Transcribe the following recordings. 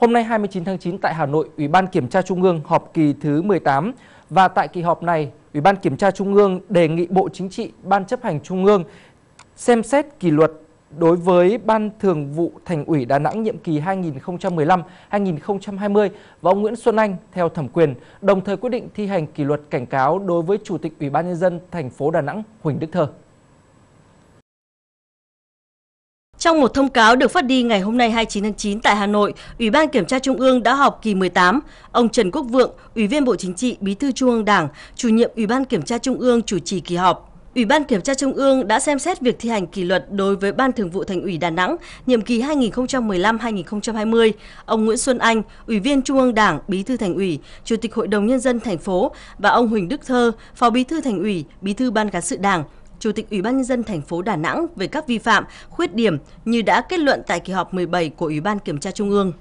Hôm nay 29 tháng 9 tại Hà Nội, Ủy ban Kiểm tra Trung ương họp kỳ thứ 18 và tại kỳ họp này, Ủy ban Kiểm tra Trung ương đề nghị Bộ Chính trị, Ban chấp hành Trung ương xem xét kỷ luật đối với Ban Thường vụ Thành ủy Đà Nẵng nhiệm kỳ 2015-2020 và ông Nguyễn Xuân Anh theo thẩm quyền, đồng thời quyết định thi hành kỷ luật cảnh cáo đối với Chủ tịch Ủy ban nhân dân thành phố Đà Nẵng Huỳnh Đức Thơ. Trong một thông cáo được phát đi ngày hôm nay 29 tháng 9 tại Hà Nội, Ủy ban Kiểm tra Trung ương đã họp kỳ 18. Ông Trần Quốc Vượng, Ủy viên Bộ Chính trị, Bí thư Trung ương Đảng, chủ nhiệm Ủy ban Kiểm tra Trung ương chủ trì kỳ họp. Ủy ban Kiểm tra Trung ương đã xem xét việc thi hành kỷ luật đối với Ban Thường vụ Thành ủy Đà Nẵng nhiệm kỳ 2015-2020. Ông Nguyễn Xuân Anh, Ủy viên Trung ương Đảng, Bí thư Thành ủy, Chủ tịch Hội đồng nhân dân thành phố và ông Huỳnh Đức Thơ, Phó Bí thư Thành ủy, Bí thư Ban cán sự Đảng, Chủ tịch Ủy ban nhân dân thành phố Đà Nẵng về các vi phạm, khuyết điểm như đã kết luận tại kỳ họp 17 của Ủy ban Kiểm tra Trung ương.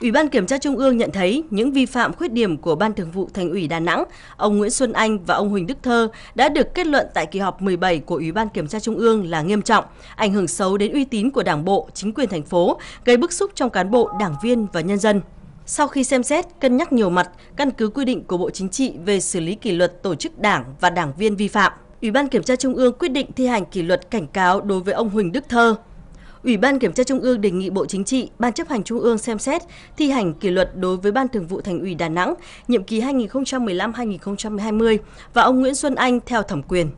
Ủy ban Kiểm tra Trung ương nhận thấy những vi phạm khuyết điểm của Ban Thường vụ Thành ủy Đà Nẵng, ông Nguyễn Xuân Anh và ông Huỳnh Đức Thơ đã được kết luận tại kỳ họp 17 của Ủy ban Kiểm tra Trung ương là nghiêm trọng, ảnh hưởng xấu đến uy tín của Đảng bộ, chính quyền thành phố, gây bức xúc trong cán bộ, đảng viên và nhân dân. Sau khi xem xét, cân nhắc nhiều mặt, căn cứ quy định của Bộ Chính trị về xử lý kỷ luật tổ chức đảng và đảng viên vi phạm, Ủy ban Kiểm tra Trung ương quyết định thi hành kỷ luật cảnh cáo đối với ông Huỳnh Đức Thơ. Ủy ban Kiểm tra Trung ương đề nghị Bộ Chính trị, Ban chấp hành Trung ương xem xét thi hành kỷ luật đối với Ban Thường vụ Thành ủy Đà Nẵng, nhiệm kỳ 2015-2020 và ông Nguyễn Xuân Anh theo thẩm quyền.